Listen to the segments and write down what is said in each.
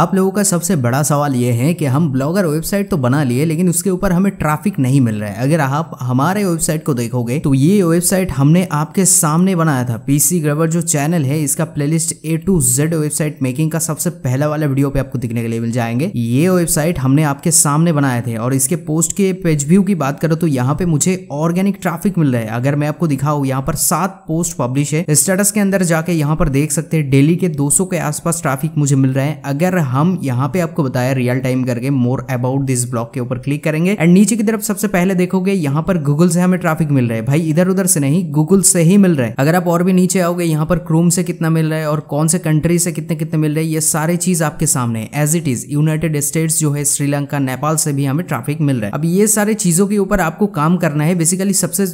आप लोगों का सबसे बड़ा सवाल ये है कि हम ब्लॉगर वेबसाइट तो बना लिए लेकिन उसके ऊपर हमें ट्रैफिक नहीं मिल रहा है अगर आप हमारे वेबसाइट को देखोगे तो ये वेबसाइट हमने आपके सामने बनाया था पीसी ग्रबर जो चैनल है इसका playlist A to Z website making का सबसे पहला वाला वीडियो पे आपको दिखने के लिए मिल जाएंगे ये वेबसाइट हमने आपके सामने बनाए थे और इसके पोस्ट के पेज व्यू की बात करो तो यहाँ पे मुझे ऑर्गेनिक ट्राफिक मिल रहा है अगर मैं आपको दिखाऊँ यहाँ पर सात पोस्ट पब्लिश है स्टेटस के अंदर जाके यहाँ पर देख सकते हैं डेली के दो के आसपास ट्राफिक मुझे मिल रहा है अगर हम यहाँ पे आपको बताया रियल टाइम करके मोर अबाउट दिस ब्लॉक के ऊपर क्लिक करेंगे एंड नीचे की तरफ सबसे पहले देखोगे यहाँ पर गूगल से हमें ट्रैफिक मिल रहा है भाई इधर उधर से नहीं गूगल से ही मिल रहा है अगर आप और भी नीचे आओगे यहाँ पर क्रोम से कितना मिल रहा है और कौन से कंट्री से कितने कितने मिल रहे हैं ये सारी चीज आपके सामने as it is United States जो है श्रीलंका नेपाल से भी हमें ट्रैफिक मिल रहा है अब ये सारे चीजों के ऊपर आपको काम करना है बेसिकली सबसे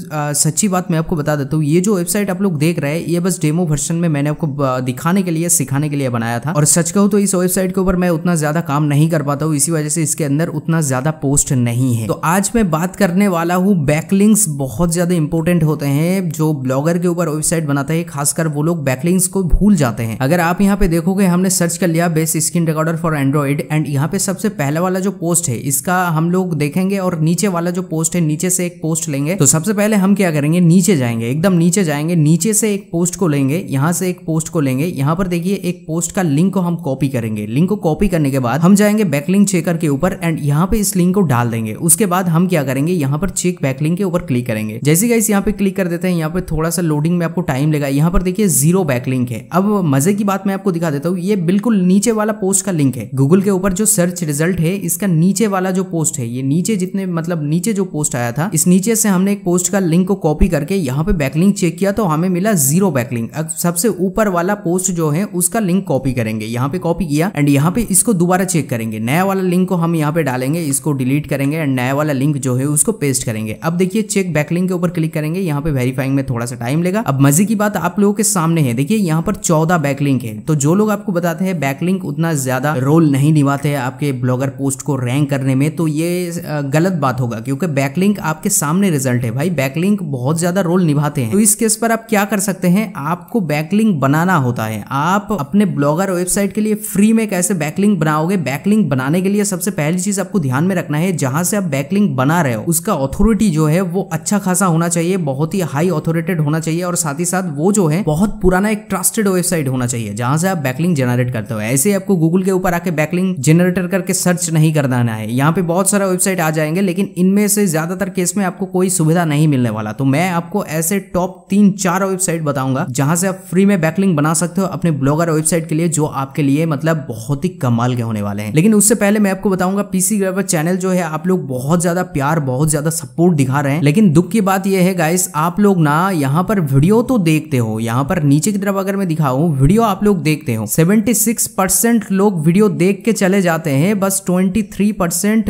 सच्ची बात मैं आपको बता देता हूँ ये जो वेबसाइट आप लोग देख रहे हैं ये बस डेमो वर्षन में मैंने आपको दिखाने के लिए सिखाने के लिए बनाया था और सच कहूँ तो इस वेबसाइट के ऊपर मैं उतना ज़्यादा काम नहीं कर पाता हूँ इसी वजह से इसके अंदर उतना ज़्यादा पोस्ट नहीं है तो आज मैं बात करने वाला हूँ बैकलिंग्स बहुत ज़्यादा इंपॉर्टेंट होते हैं जो ब्लॉगर के ऊपर वेबसाइट बनाते हैं खासकर वो लोग बैकलिंग्स को भूल जाते हैं अगर आप यहाँ पे देखोगे हमने सर्च कर लिया best screen recorder for Android and यहाँ पे सबसे पहला वाला जो पोस्ट है इसका हम लोग देखेंगे और नीचे वाला जो पोस्ट है नीचे से एक पोस्ट लेंगे तो सबसे पहले हम क्या करेंगे नीचे जाएंगे एकदम नीचे जाएंगे नीचे से एक पोस्ट को लेंगे यहाँ से एक पोस्ट को लेंगे यहाँ पर देखिए एक पोस्ट का लिंक को हम कॉपी करेंगे लिंक लिंक को कॉपी करने के बाद हम जाएंगे बैकलिंग चेकर के ऊपर एंड यहाँ पे इस लिंक को डाल देंगे उसके बाद हम क्या करेंगे यहाँ पर चेक बैकलिंग के ऊपर क्लिक करेंगे जैसे गाइस यहाँ पे क्लिक कर देते हैं यहाँ पे थोड़ा सा लोडिंग में आपको टाइम लगा यहाँ पर देखिए जीरो बैकलिंक है अब मजे की बात मैं आपको दिखा देता हूँ ये बिल्कुल नीचे वाला पोस्ट का लिंक है गूगल के ऊपर जो सर्च रिजल्ट है इसका नीचे वाला जो पोस्ट है ये नीचे जितने मतलब नीचे जो पोस्ट आया था इस नीचे से हमने एक पोस्ट का लिंक को कॉपी करके यहाँ पे बैकलिंक चेक किया तो हमें मिला जीरो बैकलिंक अब सबसे ऊपर वाला पोस्ट जो है उसका लिंक कॉपी करेंगे यहाँ पे कॉपी किया एंड यहाँ पे इसको दोबारा चेक करेंगे नया वाला लिंक को हम यहाँ पे डालेंगे इसको डिलीट करेंगे एंड नया वाला लिंक जो है उसको पेस्ट करेंगे अब देखिए चेक लिंक के ऊपर क्लिक करेंगे यहाँ पे वेरीफाइंग में थोड़ा सा टाइम लेगा अब मजे की बात आप लोगों के सामने है देखिए यहाँ पर चौदह लिंक है तो जो लोग आपको बताते हैं लिंक उतना ज्यादा रोल नहीं निभाते हैं आपके ब्लॉगर पोस्ट को रैंक करने में तो ये गलत बात होगा क्योंकि लिंक आपके सामने रिजल्ट है भाई लिंक बहुत ज्यादा रोल निभाते हैं तो इस केस पर आप क्या कर सकते हैं आपको लिंक बनाना होता है आप अपने ब्लॉगर वेबसाइट के लिए फ्री में कैसे कैसे बैकलिंग बनाओगे बैकलिंग बनाने के लिए सबसे पहली चीज आपको ध्यान में रखना है जहां से आप बैकलिंग बना रहे हो उसका ऑथोरिटी जो है वो अच्छा खासा होना चाहिए बहुत ही हाई ऑथोरिटेड होना चाहिए और साथ ही साथ वो जो है बहुत पुराना एक ट्रस्टेड वेबसाइट होना चाहिए जहां से आप बैकलिंग जनरेट करते हो ऐसे आपको गूगल के ऊपर आके बैकलिंग जनरेटर करके सर्च नहीं करना है यहाँ पे बहुत सारा वेबसाइट आ जाएंगे लेकिन इनमें से ज्यादातर केस में आपको कोई सुविधा नहीं मिलने वाला तो मैं आपको ऐसे टॉप तीन चार वेबसाइट बताऊंगा जहां से आप फ्री में बैकलिंग बना सकते हो अपने ब्लॉगर वेबसाइट के लिए जो आपके लिए मतलब बहुत बहुत ही कमाल के होने वाले हैं लेकिन उससे पहले मैं आपको बताऊंगा पीसी ग्रेवर चैनल जो है आप लोग बहुत ज्यादा प्यार बहुत ज्यादा सपोर्ट दिखा रहे हैं लेकिन दुख की बात यह है गाइस आप लोग ना यहाँ पर वीडियो तो देखते हो यहाँ पर नीचे की तरफ अगर मैं दिखाऊं वीडियो आप लोग देखते हो सेवेंटी लोग वीडियो देख के चले जाते हैं बस ट्वेंटी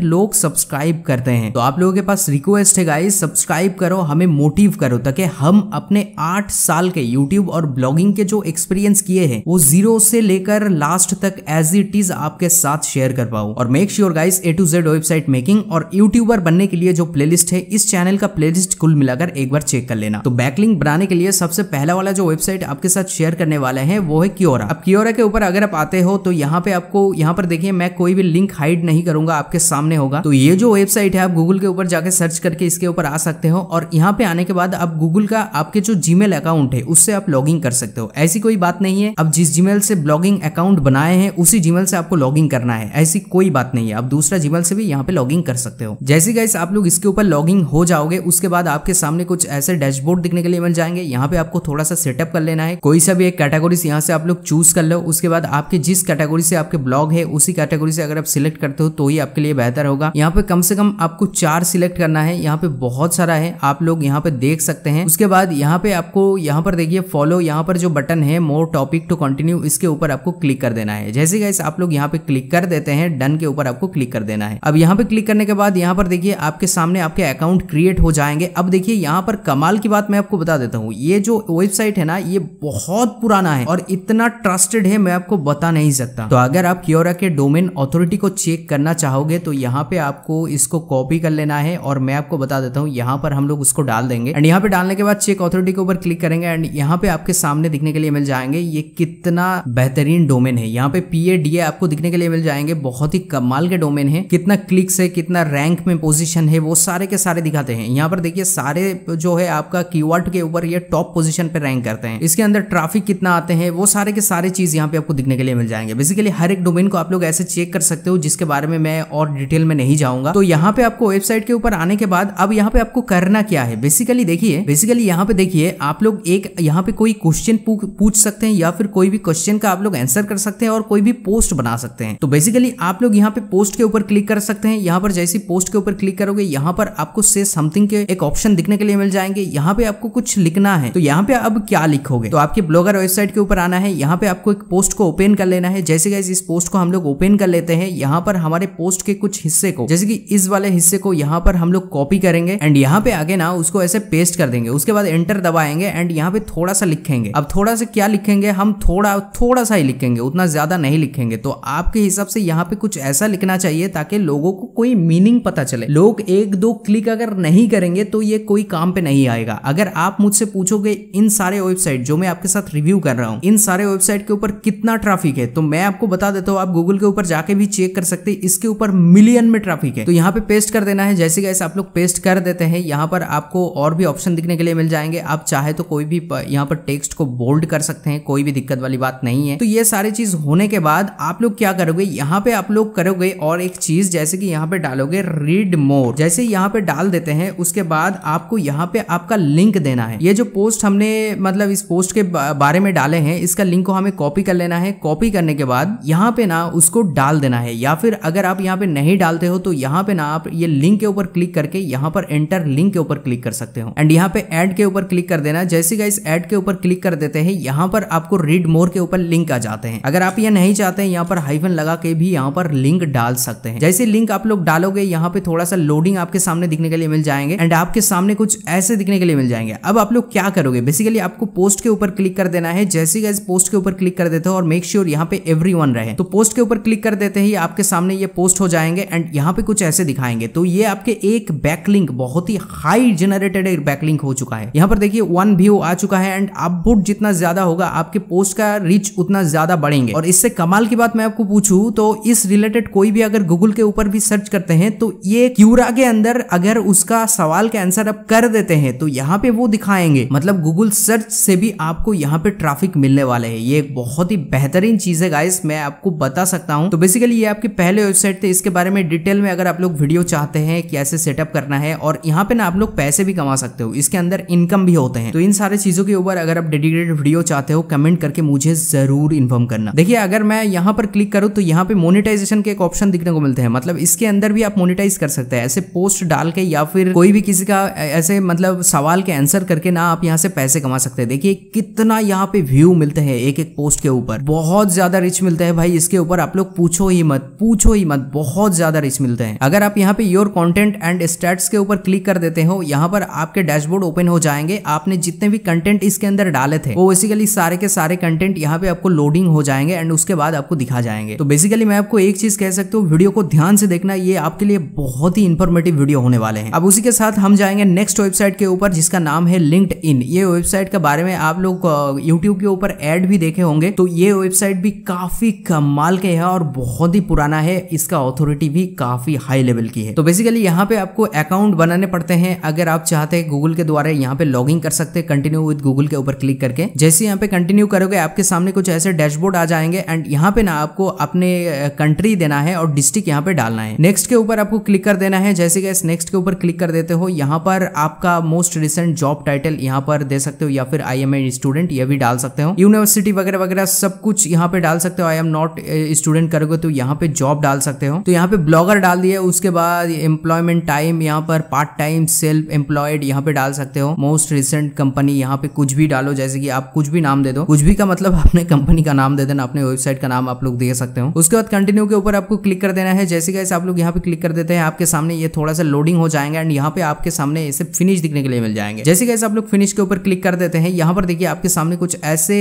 लोग सब्सक्राइब करते हैं तो आप लोगों के पास रिक्वेस्ट है गाइस सब्सक्राइब करो हमें मोटिव करो ताकि हम अपने आठ साल के यूट्यूब और ब्लॉगिंग के जो एक्सपीरियंस किए हैं वो जीरो से लेकर लास्ट तक एज एज इट इज आपके साथ शेयर कर पाऊँ और make sure guys A to Z website making और यूट्यूबर बनने के लिए जो प्ले है इस चैनल का प्ले कुल मिलाकर एक बार चेक कर लेना तो बैकलिंग बनाने के लिए सबसे पहला वाला जो वेबसाइट आपके साथ शेयर करने वाला है वो है क्योरा अब क्योरा के ऊपर अगर आप आते हो तो यहाँ पे आपको यहाँ पर देखिए मैं कोई भी लिंक हाइड नहीं करूंगा आपके सामने होगा तो ये जो वेबसाइट है आप गूगल के ऊपर जाके सर्च करके इसके ऊपर आ सकते हो और यहाँ पे आने के बाद आप गूगल का आपके जो जीमेल अकाउंट है उससे आप लॉग कर सकते हो ऐसी कोई बात नहीं है अब जिस जीमेल से ब्लॉगिंग अकाउंट बनाए हैं उसी उसी जीमेल से आपको लॉगिंग करना है ऐसी कोई बात नहीं है आप दूसरा जीमेल से भी यहाँ पे लॉगिंग कर सकते हो जैसे गाइस आप लोग इसके ऊपर लॉगिंग हो जाओगे उसके बाद आपके सामने कुछ ऐसे डैशबोर्ड दिखने के लिए मिल जाएंगे यहाँ पे आपको थोड़ा सा सेटअप कर लेना है कोई सा भी एक कैटेगरी यहाँ से आप लोग चूज कर लो उसके बाद आपके जिस कैटेगरी से आपके ब्लॉग है उसी कैटेगरी से अगर आप सिलेक्ट करते हो तो ही आपके लिए बेहतर होगा यहाँ पे कम से कम आपको चार सिलेक्ट करना है यहाँ पे बहुत सारा है आप लोग यहाँ पे देख सकते हैं उसके बाद यहाँ पे आपको यहाँ पर देखिए फॉलो यहाँ पर जो बटन है मोर टॉपिक टू कंटिन्यू इसके ऊपर आपको क्लिक कर देना है जैसे गाइस आप लोग यहाँ पे क्लिक कर देते हैं डन के ऊपर आपको क्लिक कर देना है अब यहाँ पे क्लिक करने के बाद यहाँ पर देखिए आपके सामने आपके अकाउंट क्रिएट हो जाएंगे अब देखिए यहाँ पर कमाल की बात मैं आपको बता देता हूँ ये जो वेबसाइट है ना ये बहुत पुराना है और इतना ट्रस्टेड है मैं आपको बता नहीं सकता तो अगर आप क्योरा के डोमेन ऑथोरिटी को चेक करना चाहोगे तो यहाँ पे आपको इसको कॉपी कर लेना है और मैं आपको बता देता हूँ यहाँ पर हम लोग उसको डाल देंगे एंड यहाँ पे डालने के बाद चेक ऑथोरिटी के ऊपर क्लिक करेंगे एंड यहाँ पे आपके सामने दिखने के लिए मिल जाएंगे ये कितना बेहतरीन डोमेन है यहाँ पे पी डीए आपको दिखने के लिए मिल जाएंगे बहुत ही कमाल के डोमेन है कितना क्लिक्स है कितना रैंक में पोजिशन है वो सारे के सारे दिखाते हैं यहाँ पर देखिए सारे जो है आपका की के ऊपर ये टॉप पोजिशन पे रैंक करते हैं इसके अंदर ट्राफिक कितना आते हैं वो सारे के सारे चीज यहाँ पे आपको दिखने के लिए मिल जाएंगे बेसिकली हर एक डोमेन को आप लोग ऐसे चेक कर सकते हो जिसके बारे में मैं और डिटेल में नहीं जाऊंगा तो यहाँ पे आपको वेबसाइट के ऊपर आने के बाद अब यहाँ पे आपको करना क्या है बेसिकली देखिए बेसिकली यहाँ पे देखिए आप लोग एक यहाँ पे कोई क्वेश्चन पूछ सकते हैं या फिर कोई भी क्वेश्चन का आप लोग आंसर कर सकते हैं और कोई भी पोस्ट बना सकते हैं तो बेसिकली आप लोग यहाँ पे पोस्ट के ऊपर क्लिक कर सकते हैं यहाँ पर जैसी पोस्ट के ऊपर क्लिक करोगे यहाँ पर आपको से समथिंग के एक ऑप्शन दिखने के लिए मिल जाएंगे यहाँ पे आपको कुछ लिखना है तो यहाँ पे अब क्या लिखोगे तो आपके ब्लॉगर वेबसाइट के ऊपर आना है यहाँ पे आपको एक पोस्ट को ओपन कर लेना है जैसे गैस इस पोस्ट को हम लोग ओपन कर लेते हैं यहाँ पर हमारे पोस्ट के कुछ हिस्से को जैसे कि इस वाले हिस्से को यहाँ पर हम लोग कॉपी करेंगे एंड यहाँ पे आगे ना उसको ऐसे पेस्ट कर देंगे उसके बाद एंटर दबाएंगे एंड यहाँ पे थोड़ा सा लिखेंगे अब थोड़ा सा क्या लिखेंगे हम थोड़ा थोड़ा सा ही लिखेंगे उतना ज्यादा नहीं लिखेंगे लिखेंगे तो आपके हिसाब से यहाँ पे कुछ ऐसा लिखना चाहिए ताकि लोगों को कोई मीनिंग पता चले लोग एक दो क्लिक अगर नहीं करेंगे तो ये कोई काम पे नहीं आएगा अगर आप मुझसे पूछोगे इन सारे वेबसाइट जो मैं आपके साथ रिव्यू कर रहा हूँ इन सारे वेबसाइट के ऊपर कितना ट्रैफिक है तो मैं आपको बता देता हूँ आप गूगल के ऊपर जाके भी चेक कर सकते हैं इसके ऊपर मिलियन में ट्रैफिक है तो यहाँ पे पेस्ट कर देना है जैसे कैसे आप लोग पेस्ट कर देते हैं यहाँ पर आपको और भी ऑप्शन दिखने के लिए मिल जाएंगे आप चाहे तो कोई भी यहाँ पर टेक्स्ट को बोल्ड कर सकते हैं कोई भी दिक्कत वाली बात नहीं है तो ये सारी चीज होने के बाद बाद आप लोग क्या करोगे यहाँ पे आप लोग करोगे और एक चीज जैसे कि यहाँ पे डालोगे रीड मोर जैसे यहाँ पे डाल देते हैं उसके बाद आपको यहाँ पे आपका लिंक देना है ये जो पोस्ट हमने मतलब इस पोस्ट के बारे में डाले हैं इसका लिंक को हमें कॉपी कर लेना है कॉपी करने के बाद यहाँ पे ना उसको डाल देना है या फिर अगर आप यहाँ पे नहीं डालते हो तो यहाँ पे ना आप ये लिंक के ऊपर क्लिक करके यहाँ पर एंटर लिंक के ऊपर क्लिक कर सकते हो एंड यहाँ पे एड के ऊपर क्लिक कर देना जैसे इस एड के ऊपर क्लिक कर देते हैं यहाँ पर आपको रीड मोर के ऊपर लिंक आ जाते हैं अगर आप ये नहीं चाहते चाहते हैं यहाँ पर हाइफन लगा के भी यहाँ पर लिंक डाल सकते हैं जैसे लिंक आप लोग डालोगे यहाँ पे थोड़ा सा लोडिंग आपके सामने दिखने के लिए मिल जाएंगे एंड आपके सामने कुछ ऐसे दिखने के लिए मिल जाएंगे अब आप लोग क्या करोगे बेसिकली आपको पोस्ट के ऊपर क्लिक कर देना है जैसे गैस पोस्ट के ऊपर क्लिक कर देते हो और मेक श्योर यहाँ पे एवरी रहे तो पोस्ट के ऊपर क्लिक कर देते ही आपके सामने ये पोस्ट हो जाएंगे एंड यहाँ पे कुछ ऐसे दिखाएंगे तो ये आपके एक बैकलिंक बहुत ही हाई जनरेटेड बैकलिंक हो चुका है यहाँ पर देखिए वन व्यू आ चुका है एंड आप जितना ज्यादा होगा आपके पोस्ट का रीच उतना ज्यादा बढ़ेंगे और इससे कमा कमाल की बात मैं आपको पूछूं तो इस रिलेटेड कोई भी अगर गूगल के ऊपर भी सर्च करते हैं तो ये क्यूरा के अंदर अगर उसका सवाल का आंसर आप कर देते हैं तो यहाँ पे वो दिखाएंगे मतलब गूगल सर्च से भी आपको यहाँ पे ट्रैफिक मिलने वाले है ये एक बहुत ही बेहतरीन चीज है गाइस मैं आपको बता सकता हूँ तो बेसिकली ये आपके पहले वेबसाइट थे इसके बारे में डिटेल में अगर आप लोग वीडियो चाहते हैं कैसे सेटअप करना है और यहाँ पे ना आप लोग पैसे भी कमा सकते हो इसके अंदर इनकम भी होते हैं तो इन सारे चीजों के ऊपर अगर आप डेडिकेटेड वीडियो चाहते हो कमेंट करके मुझे जरूर इन्फॉर्म करना देखिए अगर मैं मैं यहाँ पर क्लिक करूँ तो यहाँ पे मोनेटाइजेशन के एक ऑप्शन दिखने को मिलते हैं मतलब इसके अंदर भी आप मोनेटाइज कर सकते हैं ऐसे पोस्ट डाल के या फिर कोई भी किसी का ऐसे मतलब सवाल के आंसर करके ना आप यहाँ से पैसे कमा सकते हैं देखिए कितना यहाँ पे व्यू मिलते हैं एक एक पोस्ट के ऊपर बहुत ज्यादा रिच मिलते हैं भाई इसके ऊपर आप लोग पूछो ही मत पूछो ही मत बहुत ज्यादा रिच मिलते हैं अगर आप यहाँ पे योर कॉन्टेंट एंड स्टेट्स के ऊपर क्लिक कर देते हो यहाँ पर आपके डैशबोर्ड ओपन हो जाएंगे आपने जितने भी कंटेंट इसके अंदर डाले थे वो बेसिकली सारे के सारे कंटेंट यहाँ पे आपको लोडिंग हो जाएंगे एंड उसके बाद आपको दिखा जाएंगे तो बेसिकली मैं आपको एक चीज कह सकता हूँ वीडियो को ध्यान से देखना ये आपके लिए बहुत ही इन्फॉर्मेटिव वीडियो होने वाले हैं अब उसी के साथ हम जाएंगे नेक्स्ट वेबसाइट के ऊपर जिसका नाम है लिंक्ड इन ये वेबसाइट के बारे में आप लोग यूट्यूब के ऊपर एड भी देखे होंगे तो ये वेबसाइट भी काफी कमाल के है और बहुत ही पुराना है इसका ऑथोरिटी भी काफी हाई लेवल की है तो बेसिकली यहाँ पे आपको अकाउंट बनाने पड़ते हैं अगर आप चाहते हैं गूगल के द्वारा यहाँ पे लॉग कर सकते हैं कंटिन्यू विद गूगल के ऊपर क्लिक करके जैसे यहाँ पे कंटिन्यू करोगे आपके सामने कुछ ऐसे डैशबोर्ड आ जाएंगे एंड यहाँ यहाँ पे ना आपको अपने कंट्री देना है और डिस्ट्रिक्ट यहाँ पे डालना है नेक्स्ट के ऊपर आपको क्लिक कर देना है जैसे कि नेक्स्ट के ऊपर क्लिक कर देते हो यहाँ पर आपका मोस्ट रिसेंट जॉब टाइटल यहाँ पर दे सकते हो या फिर आई एम ए स्टूडेंट यह भी डाल सकते हो यूनिवर्सिटी वगैरह वगैरह सब कुछ यहाँ पे डाल सकते हो आई एम नॉट स्टूडेंट करोगे तो यहाँ पे जॉब डाल सकते हो तो यहाँ पे ब्लॉगर डाल दिया उसके बाद एम्प्लॉयमेंट टाइम यहाँ पर पार्ट टाइम सेल्फ एम्प्लॉयड यहाँ पे डाल सकते हो मोस्ट रिसेंट कंपनी यहाँ पे कुछ भी डालो जैसे कि आप कुछ भी नाम दे दो कुछ भी का मतलब अपने कंपनी का नाम दे देना अपने वेबसाइट का नाम नाम आप लोग दे सकते हो उसके बाद कंटिन्यू के ऊपर आपको क्लिक कर देना है जैसे कैसे आप लोग यहाँ पे क्लिक कर देते हैं आपके सामने ये थोड़ा सा लोडिंग हो जाएंगे एंड यहाँ पे आपके सामने इसे फिनिश दिखने के लिए मिल जाएंगे जैसे कैसे आप लोग फिनिश के ऊपर क्लिक कर देते हैं यहाँ पर देखिए आपके सामने कुछ ऐसे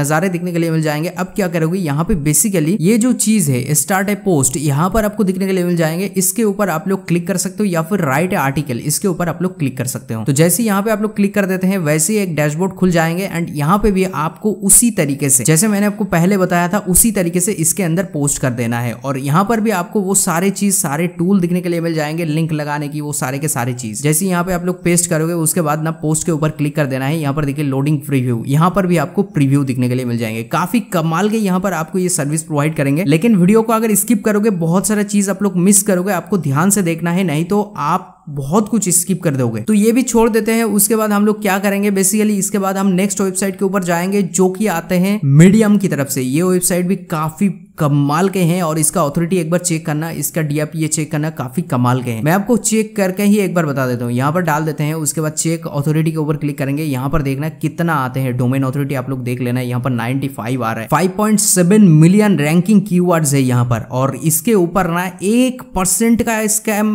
नजारे दिखने के लिए मिल जाएंगे अब क्या करोगे यहाँ पे बेसिकली ये जो चीज है स्टार्ट ए पोस्ट यहाँ पर आपको दिखने के लिए मिल जाएंगे इसके ऊपर आप लोग क्लिक कर सकते हो या फिर राइट आर्टिकल इसके ऊपर आप लोग क्लिक कर सकते हो तो जैसे यहाँ पे आप लोग क्लिक कर देते हैं वैसे एक डैशबोर्ड खुल जाएंगे एंड यहाँ पे भी आपको उसी तरीके से जैसे मैंने आपको पहले बताया था उसी तरीके से इसके अंदर पोस्ट कर देना है और यहाँ पर भी आपको वो सारे चीज़ सारे टूल दिखने के लिए मिल जाएंगे लिंक लगाने की वो सारे के सारे चीज़ जैसे यहाँ पे आप लोग पेस्ट करोगे उसके बाद ना पोस्ट के ऊपर क्लिक कर देना है यहाँ पर देखिए लोडिंग प्रीव्यू यहाँ पर भी आपको प्रीव्यू दिखने के लिए मिल जाएंगे काफ़ी कमाल के यहाँ पर आपको ये सर्विस प्रोवाइड करेंगे लेकिन वीडियो को अगर स्किप करोगे बहुत सारा चीज़ आप लोग मिस करोगे आपको ध्यान से देखना है नहीं तो आप बहुत कुछ स्किप कर दोगे तो ये भी छोड़ देते हैं उसके बाद हम लोग क्या करेंगे बेसिकली इसके बाद हम नेक्स्ट वेबसाइट के ऊपर जाएंगे जो कि आते हैं मीडियम की तरफ से ये वेबसाइट भी काफी कमाल के हैं और इसका ऑथोरिटी एक बार चेक करना इसका डीआरपीए चेक करना काफी कमाल के हैं मैं आपको चेक करके ही एक बार बता देता हूँ यहाँ पर डाल देते हैं उसके बाद चेक ऑथोरिटी के ऊपर क्लिक करेंगे यहाँ पर देखना कितना आते हैं डोमेन ऑथोरिटी आप लोग देख लेना यहाँ पर नाइनटी फाइव आ रहा है फाइव मिलियन रैंकिंग की है यहाँ पर और इसके ऊपर ना एक परसेंट का स्कैम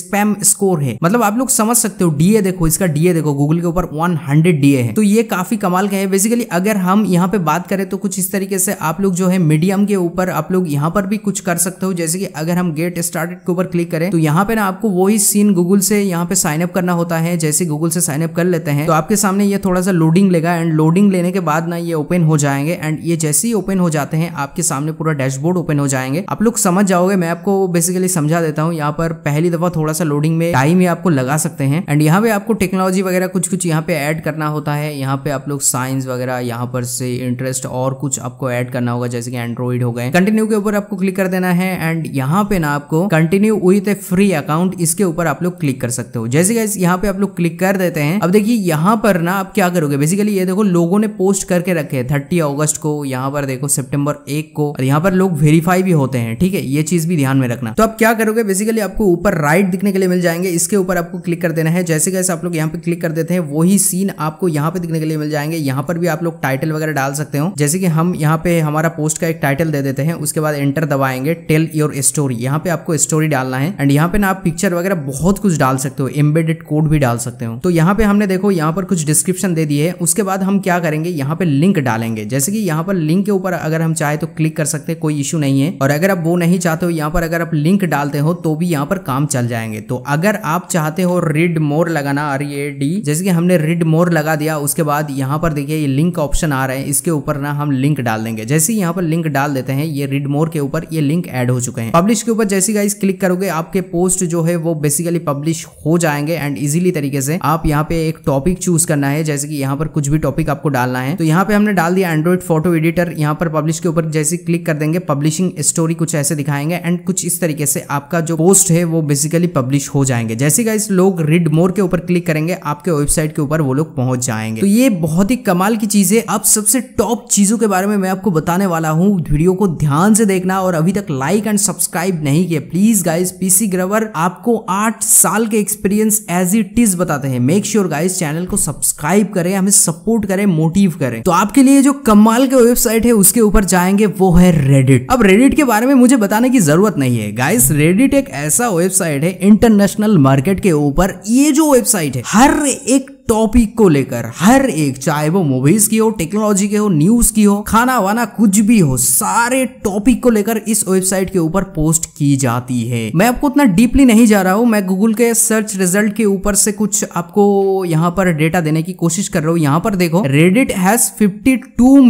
स्पैम स्कोर है मतलब आप लोग समझ सकते हो डीए देखो इसका डीए देखो गूगल के ऊपर हंड्रेड डीए है तो ये काफी कमाल का है बेसिकली अगर हम यहाँ पे बात करें तो कुछ इस तरीके से आप लोग जो है मीडियम के ऊपर ऊपर आप लोग यहाँ पर भी कुछ कर सकते हो जैसे कि अगर हम गेट स्टार्टेड के ऊपर क्लिक करें तो यहाँ पे ना आपको वही सीन गूगल से यहाँ पे साइन अप करना होता है जैसे गूगल से साइन अप कर लेते हैं तो आपके सामने ये थोड़ा सा लोडिंग लेगा एंड लोडिंग लेने के बाद ना ये ओपन हो जाएंगे एंड ये जैसे ही ओपन हो जाते हैं आपके सामने पूरा डैशबोर्ड ओपन हो जाएंगे आप लोग समझ जाओगे मैं आपको बेसिकली समझा देता हूँ यहाँ पर पहली दफा थोड़ा सा लोडिंग में टाइम ही आपको लगा सकते हैं एंड यहाँ पे आपको टेक्नोलॉजी वगैरह कुछ कुछ यहाँ पे ऐड करना होता है यहाँ पे आप लोग साइंस वगैरह यहाँ पर से इंटरेस्ट और कुछ आपको ऐड करना होगा जैसे कि एंड्रॉइड हो गए है कंटिन्यू के ऊपर आपको क्लिक कर देना है एंड यहाँ पे ना आपको continue with a free account इसके ऊपर आप लोग क्लिक कर सकते हो जैसे गैस यहाँ पे आप लोग क्लिक कर देते हैं अब देखिए यहाँ पर ना आप क्या करोगे बेसिकली ये देखो लोगों ने पोस्ट करके रखे है थर्टी अगस्त को यहाँ पर देखो सेप्टेम्बर एक को और यहाँ पर लोग वेरीफाई भी होते हैं ठीक है ये चीज भी ध्यान में रखना तो आप क्या करोगे बेसिकली आपको ऊपर राइट दिखने के लिए मिल जाएंगे इसके ऊपर आपको क्लिक कर देना है जैसे कैसे आप लोग यहाँ पे क्लिक कर देते हैं वही सीन आपको यहाँ पे दिखने के लिए मिल जाएंगे यहाँ पर भी आप लोग टाइटल वगैरह डाल सकते हो जैसे कि हम यहाँ पे हमारा पोस्ट का एक टाइटल दे देते देते हैं उसके बाद एंटर दबाएंगे टेल योर स्टोरी यहाँ पे आपको स्टोरी डालना है एंड यहाँ पे ना आप पिक्चर वगैरह बहुत कुछ डाल सकते हो एम्बेडेड कोड भी डाल सकते हो तो यहाँ पे हमने देखो यहाँ पर कुछ डिस्क्रिप्शन दे दिए है उसके बाद हम क्या करेंगे यहाँ पे लिंक डालेंगे जैसे कि यहाँ पर लिंक के ऊपर अगर हम चाहे तो क्लिक कर सकते हैं कोई इशू नहीं है और अगर आप वो नहीं चाहते हो यहाँ पर अगर आप लिंक डालते हो तो भी यहाँ पर काम चल जाएंगे तो अगर आप चाहते हो रिड मोर लगाना आर ए डी जैसे कि हमने रिड मोर लगा दिया उसके बाद यहाँ पर देखिए ये लिंक ऑप्शन आ रहे हैं इसके ऊपर ना हम लिंक डाल देंगे जैसे यहाँ पर लिंक डाल देते हैं हैं ये रीड मोर के ऊपर ये लिंक ऐड हो चुके हैं पब्लिश के ऊपर जैसे गाइस क्लिक करोगे आपके पोस्ट जो है वो बेसिकली पब्लिश हो जाएंगे एंड इजीली तरीके से आप यहाँ पे एक टॉपिक चूज करना है जैसे कि यहाँ पर कुछ भी टॉपिक आपको डालना है तो यहाँ पे हमने डाल दिया एंड्रॉइड फोटो एडिटर यहाँ पर पब्लिश के ऊपर जैसे क्लिक कर देंगे पब्लिशिंग स्टोरी कुछ ऐसे दिखाएंगे एंड कुछ इस तरीके से आपका जो पोस्ट है वो बेसिकली पब्लिश हो जाएंगे जैसे गाइस लोग रीड मोर के ऊपर क्लिक करेंगे आपके वेबसाइट के ऊपर वो लोग पहुंच जाएंगे तो ये बहुत ही कमाल की चीज है अब सबसे टॉप चीजों के बारे में मैं आपको बताने वाला हूँ वीडियो को ध्यान से देखना और अभी तक लाइक एंड सब्सक्राइब नहीं किया प्लीज गाइज पीसी ग्रवर आपको आठ साल के एक्सपीरियंस एज इट इज बताते हैं मेक श्योर गाइज चैनल को सब्सक्राइब करें हमें सपोर्ट करें मोटिव करें तो आपके लिए जो कमाल के वेबसाइट है उसके ऊपर जाएंगे वो है रेडिट अब रेडिट के बारे में मुझे बताने की जरूरत नहीं है गाइस रेडिट एक ऐसा वेबसाइट है इंटरनेशनल मार्केट के ऊपर ये जो वेबसाइट है हर एक टॉपिक को लेकर हर एक चाहे वो मूवीज की हो टेक्नोलॉजी के हो न्यूज की हो खाना वाना कुछ भी हो सारे टॉपिक को लेकर इस वेबसाइट के ऊपर पोस्ट की जाती है मैं आपको उतना डीपली नहीं जा रहा हूँ मैं गूगल के सर्च रिजल्ट के ऊपर से कुछ आपको यहाँ पर डेटा देने की कोशिश कर रहा हूँ यहाँ पर देखो Reddit has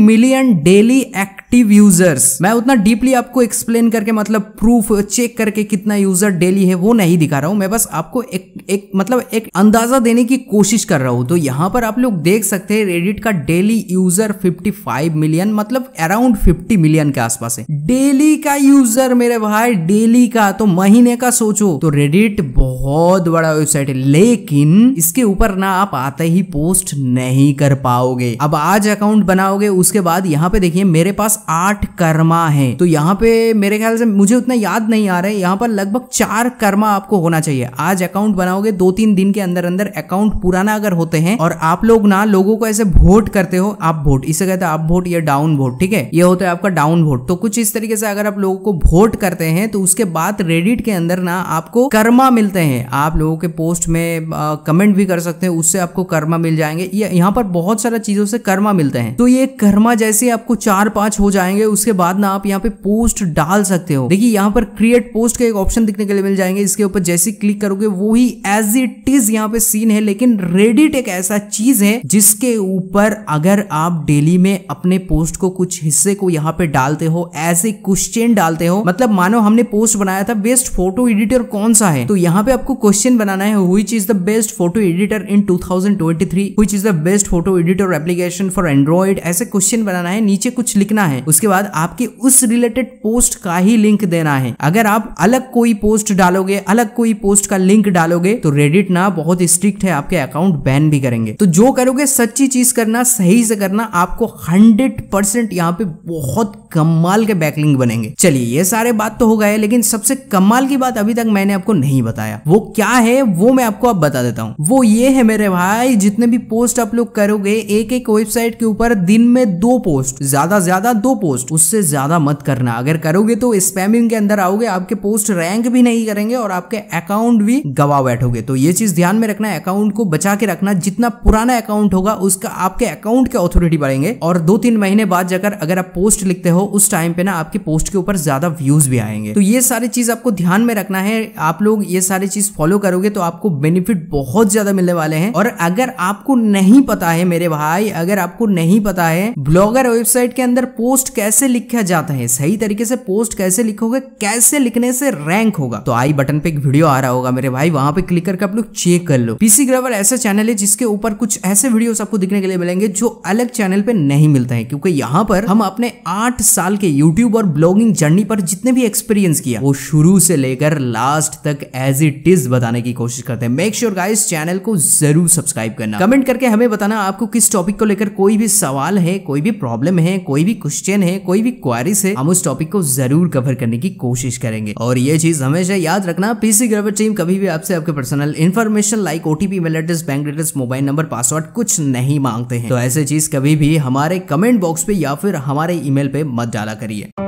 million daily active users मैं उतना डीपली आपको एक्सप्लेन करके मतलब प्रूफ चेक करके कितना यूजर डेली है वो नहीं दिखा रहा हूँ मैं बस आपको एक, एक मतलब एक अंदाजा देने की कोशिश कर रहा हूँ रहा हूँ तो यहाँ पर आप लोग देख सकते हैं रेडिट का डेली यूजर 55 मिलियन मतलब अराउंड 50 मिलियन के आसपास है डेली का यूजर मेरे भाई डेली का तो महीने का सोचो तो रेडिट बहुत बड़ा वेबसाइट है लेकिन इसके ऊपर ना आप आते ही पोस्ट नहीं कर पाओगे अब आज अकाउंट बनाओगे उसके बाद यहाँ पे देखिए मेरे पास आठ कर्मा है तो यहाँ पे मेरे ख्याल से मुझे उतना याद नहीं आ रहा है यहाँ पर लगभग चार कर्मा आपको होना चाहिए आज अकाउंट बनाओगे दो तीन दिन के अंदर अंदर अकाउंट पुराना अगर होते हैं और आप लोग ना लोगों को ऐसे वोट करते हो आप वोट इसे कहते हैं आप वोट या डाउन वोट ठीक है ये होता है आपका डाउन वोट तो कुछ इस तरीके से अगर आप लोगों को वोट करते हैं तो उसके बाद रेडिट के अंदर ना आपको कर्मा मिलते हैं आप लोगों के पोस्ट में कमेंट भी कर सकते हैं उससे आपको कर्मा मिल जाएंगे यहाँ पर बहुत सारा चीजों से कर्मा मिलते हैं तो ये कर्मा जैसे आपको चार पांच हो जाएंगे उसके बाद ना आप यहाँ पे पोस्ट डाल सकते हो देखिए यहाँ पर क्रिएट पोस्ट का एक ऑप्शन दिखने के लिए मिल जाएंगे इसके ऊपर जैसे क्लिक करोगे वो ही एज इट इज यहाँ पे सीन है लेकिन रेडिट रीट एक ऐसा चीज है जिसके ऊपर अगर आप डेली में अपने पोस्ट को कुछ हिस्से को यहाँ पे डालते हो ऐसे क्वेश्चन डालते हो मतलब मानो हमने पोस्ट बनाया था बेस्ट फोटो एडिटर कौन सा है तो यहाँ पे आपको क्वेश्चन बनाना है which is the best photo editor in three which is the best photo editor application for Android ऐसे क्वेश्चन बनाना है नीचे कुछ लिखना है उसके बाद आपके उस रिलेटेड पोस्ट का ही लिंक देना है अगर आप अलग कोई पोस्ट डालोगे अलग कोई पोस्ट का लिंक डालोगे तो रेडिट ना बहुत स्ट्रिक्ट है आपके अकाउंट बैन बैन भी करेंगे तो जो करोगे सच्ची चीज करना सही से करना आपको हंड्रेड परसेंट यहाँ पे बहुत कमाल के बैकलिंग बनेंगे चलिए ये सारे बात तो हो गए लेकिन सबसे कमाल की बात अभी तक मैंने आपको नहीं बताया वो क्या है वो मैं आपको अब बता देता हूँ वो ये है मेरे भाई जितने भी पोस्ट आप लोग करोगे एक एक वेबसाइट के ऊपर दिन में दो पोस्ट ज्यादा ज्यादा दो पोस्ट उससे ज्यादा मत करना अगर करोगे तो स्पैमिंग के अंदर आओगे आपके पोस्ट रैंक भी नहीं करेंगे और आपके अकाउंट भी गवा बैठोगे तो ये चीज ध्यान में रखना अकाउंट को बचा के रखना रखना जितना पुराना अकाउंट होगा उसका आपके अकाउंट के अथॉरिटी बढ़ेंगे और दो तीन महीने बाद जाकर अगर आप पोस्ट लिखते हो उस टाइम पे ना आपकी पोस्ट के ऊपर ज्यादा व्यूज भी आएंगे तो ये सारी चीज आपको ध्यान में रखना है आप लोग ये सारी चीज फॉलो करोगे तो आपको बेनिफिट बहुत ज्यादा मिलने वाले हैं और अगर आपको नहीं पता है मेरे भाई अगर आपको नहीं पता है ब्लॉगर वेबसाइट के अंदर पोस्ट कैसे लिखा जाता है सही तरीके से पोस्ट कैसे लिखोगे कैसे लिखने से रैंक होगा तो आई बटन पे एक वीडियो आ रहा होगा मेरे भाई वहां पे क्लिक करके आप लोग चेक कर लो पीसी ग्रवर ऐसा चैनल चैनल है जिसके ऊपर कुछ ऐसे वीडियो आपको दिखने के लिए मिलेंगे जो अलग चैनल पर नहीं मिलते हैं क्योंकि यहाँ पर हम अपने आठ साल के यूट्यूब और ब्लॉगिंग जर्नी पर जितने भी एक्सपीरियंस किया वो शुरू से लेकर लास्ट तक एज इट इज बताने की कोशिश करते हैं मेक श्योर गाइस चैनल को जरूर सब्सक्राइब करना कमेंट करके हमें बताना आपको किस टॉपिक को लेकर कोई भी सवाल है कोई भी प्रॉब्लम है कोई भी क्वेश्चन है कोई भी क्वारीज है हम उस टॉपिक को जरूर कवर करने की कोशिश करेंगे और ये चीज हमेशा याद रखना पीसी ग्रेवर टीम कभी भी आपसे आपके personal information like OTP mail address bank address mobile number password कुछ नहीं मांगते हैं तो ऐसे चीज कभी भी हमारे कमेंट बॉक्स पे या फिर हमारे ईमेल पे मत डाला करिए